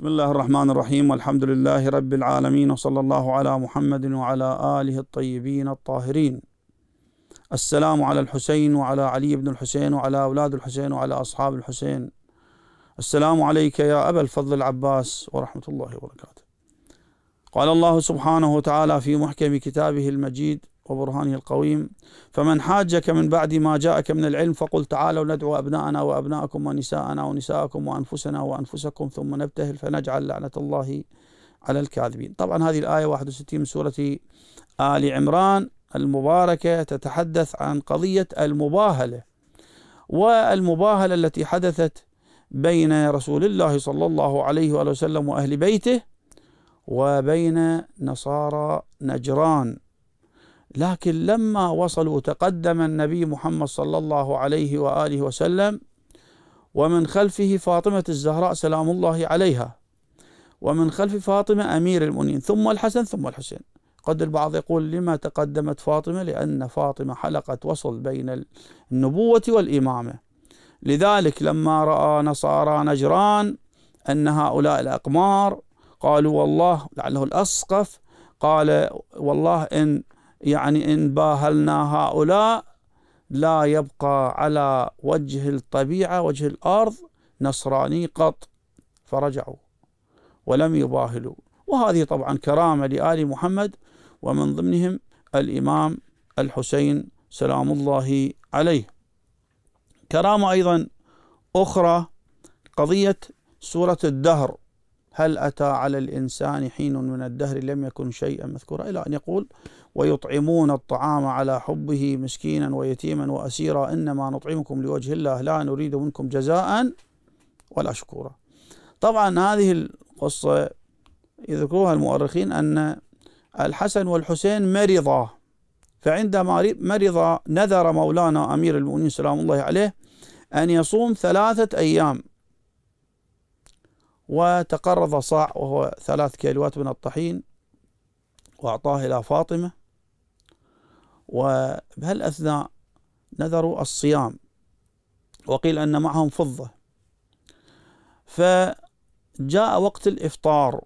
بسم الله الرحمن الرحيم والحمد لله رب العالمين وصلى الله على محمد وعلى آله الطيبين الطاهرين السلام على الحسين وعلى علي بن الحسين وعلى أولاد الحسين وعلى أصحاب الحسين السلام عليك يا أبا الفضل العباس ورحمة الله وبركاته قال الله سبحانه وتعالى في محكم كتابه المجيد وبرهانه القويم فمن حاجك من بعد ما جاءك من العلم فقل تعالوا ندعو أبناءنا وأبناءكم ونساءنا ونساءكم وأنفسنا وأنفسكم ثم نبتهل فنجعل لعنة الله على الكاذبين طبعا هذه الآية 61 من سورة آل عمران المباركة تتحدث عن قضية المباهلة والمباهلة التي حدثت بين رسول الله صلى الله عليه وآله وسلم وأهل بيته وبين نصارى نجران لكن لما وصلوا تقدم النبي محمد صلى الله عليه واله وسلم ومن خلفه فاطمه الزهراء سلام الله عليها ومن خلف فاطمه امير المؤمنين ثم الحسن ثم الحسين قد البعض يقول لما تقدمت فاطمه لان فاطمه حلقه وصل بين النبوه والامامه لذلك لما راى نصارى نجران ان هؤلاء الاقمار قالوا والله لعله الاسقف قال والله ان يعني إن باهلنا هؤلاء لا يبقى على وجه الطبيعة وجه الأرض نصراني قط فرجعوا ولم يباهلوا وهذه طبعا كرامة لآل محمد ومن ضمنهم الإمام الحسين سلام الله عليه كرامة أيضا أخرى قضية سورة الدهر هل أتى على الإنسان حين من الدهر لم يكن شيئا مذكورا إلى أن يقول ويطعمون الطعام على حبه مسكينا ويتيما وأسيرا إنما نطعمكم لوجه الله لا نريد منكم جزاء ولا شكورا طبعا هذه القصة يذكرها المؤرخين أن الحسن والحسين مرضا فعندما مرض نذر مولانا أمير المؤمنين سلام الله عليه أن يصوم ثلاثة أيام وتقرض صاع وهو ثلاث كيلوات من الطحين وأعطاه إلى فاطمة وبهالأثناء نذروا الصيام وقيل أن معهم فضة فجاء وقت الإفطار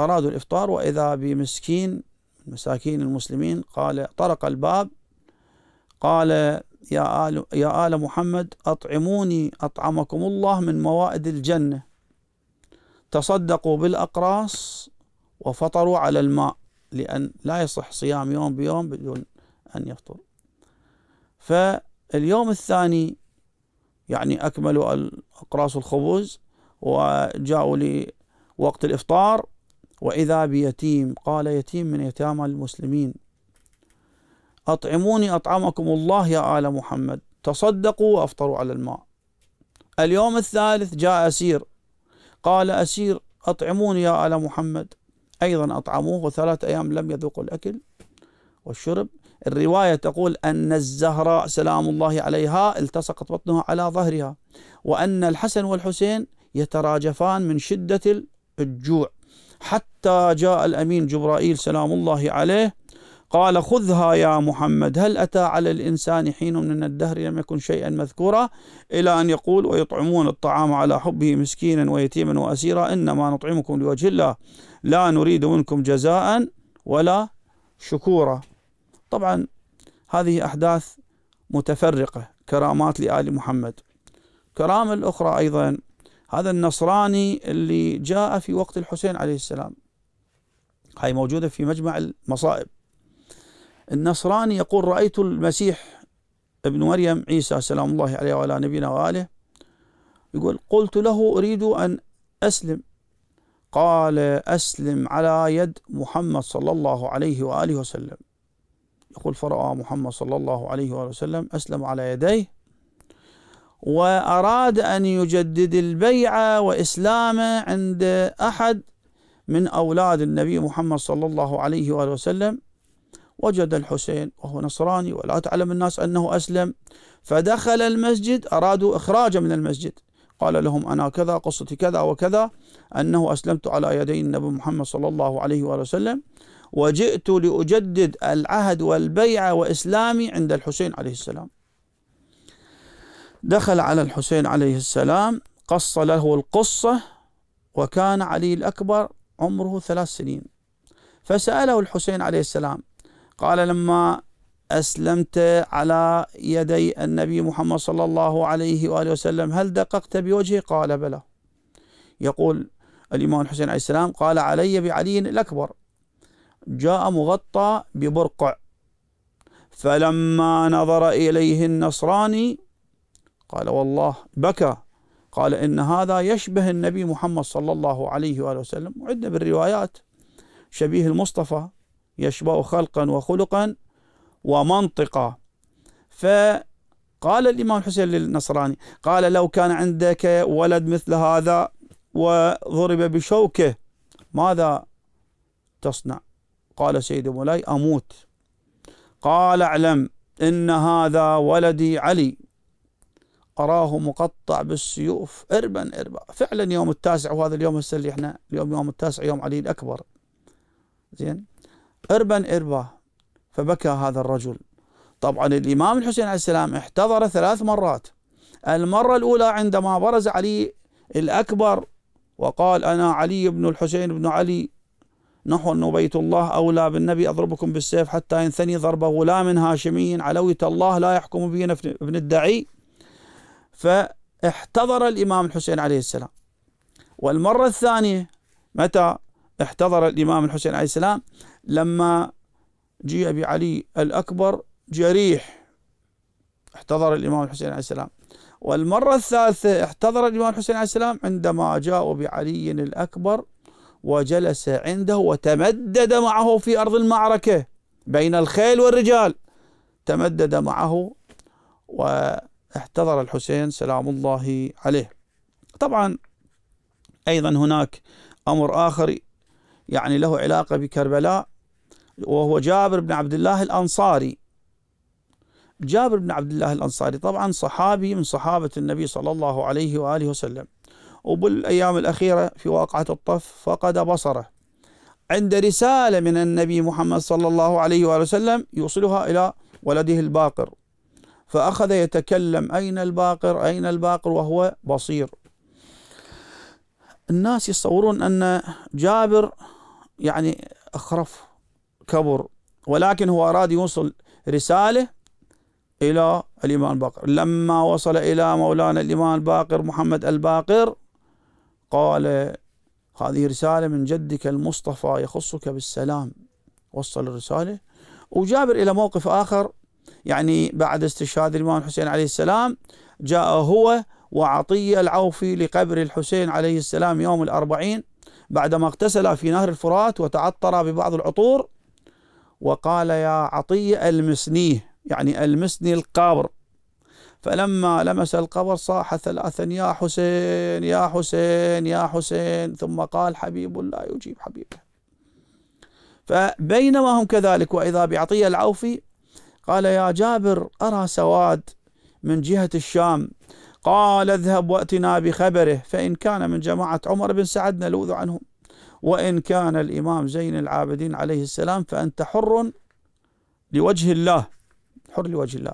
أرادوا الإفطار وإذا بمسكين مساكين المسلمين قال طرق الباب قال يا آل, يا آل محمد أطعموني أطعمكم الله من موائد الجنة تصدقوا بالأقراص وفطروا على الماء لأن لا يصح صيام يوم بيوم بدون أن يفطر فاليوم الثاني يعني أكملوا الأقراص الخبز وجاءوا لوقت الإفطار وإذا بيتيم قال يتيم من يتامى المسلمين أطعموني أطعمكم الله يا آل محمد تصدقوا وأفطروا على الماء اليوم الثالث جاء أسير قال أسير أطعموني يا آل محمد أيضا أطعموه وثلاث أيام لم يذوقوا الأكل والشرب الرواية تقول أن الزهراء سلام الله عليها التصقت بطنها على ظهرها وأن الحسن والحسين يتراجفان من شدة الجوع حتى جاء الأمين جبرائيل سلام الله عليه قال خذها يا محمد هل أتى على الإنسان حين من الدهر لم يكن شيئا مذكورا إلى أن يقول ويطعمون الطعام على حبه مسكينا ويتيما وأسيرا إنما نطعمكم لوجه الله لا نريد منكم جزاء ولا شكورا طبعا هذه أحداث متفرقة كرامات لآل محمد كرامة الأخرى أيضا هذا النصراني اللي جاء في وقت الحسين عليه السلام هاي موجودة في مجمع المصائب النصراني يقول رأيت المسيح ابن مريم عيسى سلام الله عليه وعلى نبينا وآله يقول قلت له أريد أن أسلم قال أسلم على يد محمد صلى الله عليه وآله وسلم يقول فرأى محمد صلى الله عليه وآله وسلم أسلم على يديه وأراد أن يجدد البيعة وإسلامه عند أحد من أولاد النبي محمد صلى الله عليه وآله وسلم وجد الحسين وهو نصراني ولا تعلم الناس أنه أسلم فدخل المسجد أرادوا إخراجه من المسجد قال لهم أنا كذا قصتي كذا وكذا أنه أسلمت على يدي النبي محمد صلى الله عليه وآله وسلم وجئت لأجدد العهد والبيعة وإسلامي عند الحسين عليه السلام دخل على الحسين عليه السلام قص له القصة وكان علي الأكبر عمره ثلاث سنين فسأله الحسين عليه السلام قال لما أسلمت على يدي النبي محمد صلى الله عليه وآله وسلم هل دققت بوجهه قال بلى يقول الإمام الحسين عليه السلام قال علي بعلي الأكبر جاء مغطى ببرقع فلما نظر إليه النصراني قال والله بكى قال إن هذا يشبه النبي محمد صلى الله عليه وآله وسلم وعندنا بالروايات شبيه المصطفى يشبع خلقا وخلقا ومنطقا فقال الإمام الحسين للنصراني قال لو كان عندك ولد مثل هذا وضرب بشوكه ماذا تصنع قال سيد مولاي أموت قال اعلم إن هذا ولدي علي أراه مقطع بالسيوف إربا إربا فعلا يوم التاسع وهذا اليوم هسه اللي احنا اليوم يوم التاسع يوم علي الأكبر زين إربا إربا فبكى هذا الرجل طبعا الإمام الحسين عليه السلام احتضر ثلاث مرات المرة الأولى عندما برز علي الأكبر وقال أنا علي بن الحسين بن علي نحو انه بيت الله أولى بالنبي أضربكم بالسيف حتى ينثني ضرب غلام هاشمي علوية الله لا يحكم بي ابن الدعي فاحتضر الإمام الحسين عليه السلام والمرة الثانية متى احتضر الإمام الحسين عليه السلام لما جيء بعلي الأكبر جريح احتضر الإمام الحسين عليه السلام والمرة الثالثة احتضر الإمام الحسين عليه السلام عندما جاء بعلي الأكبر وجلس عنده وتمدد معه في أرض المعركة بين الخيل والرجال تمدد معه واحتضر الحسين سلام الله عليه طبعا أيضا هناك أمر آخر يعني له علاقة بكربلاء وهو جابر بن عبد الله الأنصاري جابر بن عبد الله الأنصاري طبعا صحابي من صحابة النبي صلى الله عليه وآله وسلم وبالأيام الأخيرة في واقعة الطف فقد بصره عند رسالة من النبي محمد صلى الله عليه وآله وسلم يوصلها إلى ولده الباقر فأخذ يتكلم أين الباقر أين الباقر وهو بصير الناس يتصورون أن جابر يعني أخرف كبر ولكن هو أراد يوصل رسالة إلى الإمام الباقر لما وصل إلى مولانا الإمام الباقر محمد الباقر قال هذه رسالة من جدك المصطفى يخصك بالسلام وصل الرسالة وجابر إلى موقف آخر يعني بعد استشهاد الإمام الحسين عليه السلام جاء هو وعطية العوفي لقبر الحسين عليه السلام يوم الأربعين بعدما اغتسل في نهر الفرات وتعطر ببعض العطور وقال يا عطية ألمسنيه يعني ألمسني القبر فلما لمس القبر صاح ثلاثا يا حسين يا حسين يا حسين ثم قال حبيب لا يجيب حبيبه فبينما هم كذلك وإذا بعطية العوفي قال يا جابر أرى سواد من جهة الشام قال اذهب وأتنا بخبره فإن كان من جماعة عمر بن سعد نلوذ عنهم وإن كان الإمام زين العابدين عليه السلام فأنت حر لوجه الله حر لوجه الله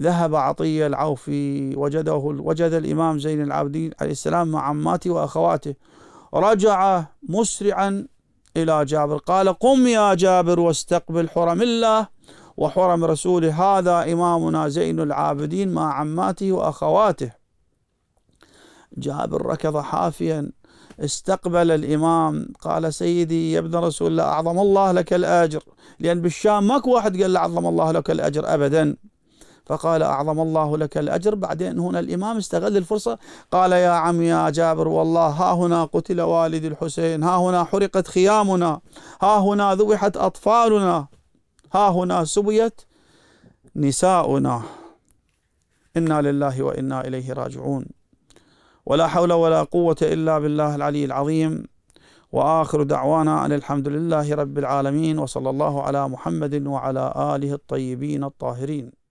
ذهب عطية العوفي وجده وجد الإمام زين العابدين عليه السلام مع عماته وأخواته رجع مسرعا إلى جابر قال قم يا جابر واستقبل حرم الله وحرم رسوله هذا إمامنا زين العابدين مع عماته وأخواته جابر ركض حافيا استقبل الإمام قال سيدي يا ابن رسول الله أعظم الله لك الأجر لأن بالشام ماكو واحد قال له أعظم الله لك الأجر أبدا فقال أعظم الله لك الأجر بعدين هنا الإمام استغل الفرصة قال يا عم يا جابر والله ها هنا قتل والدي الحسين ها هنا حرقت خيامنا ها هنا ذبحت أطفالنا ها هنا سبيت نساؤنا إنا لله وإنا إليه راجعون ولا حول ولا قوة إلا بالله العلي العظيم وآخر دعوانا أن الحمد لله رب العالمين وصلى الله على محمد وعلى آله الطيبين الطاهرين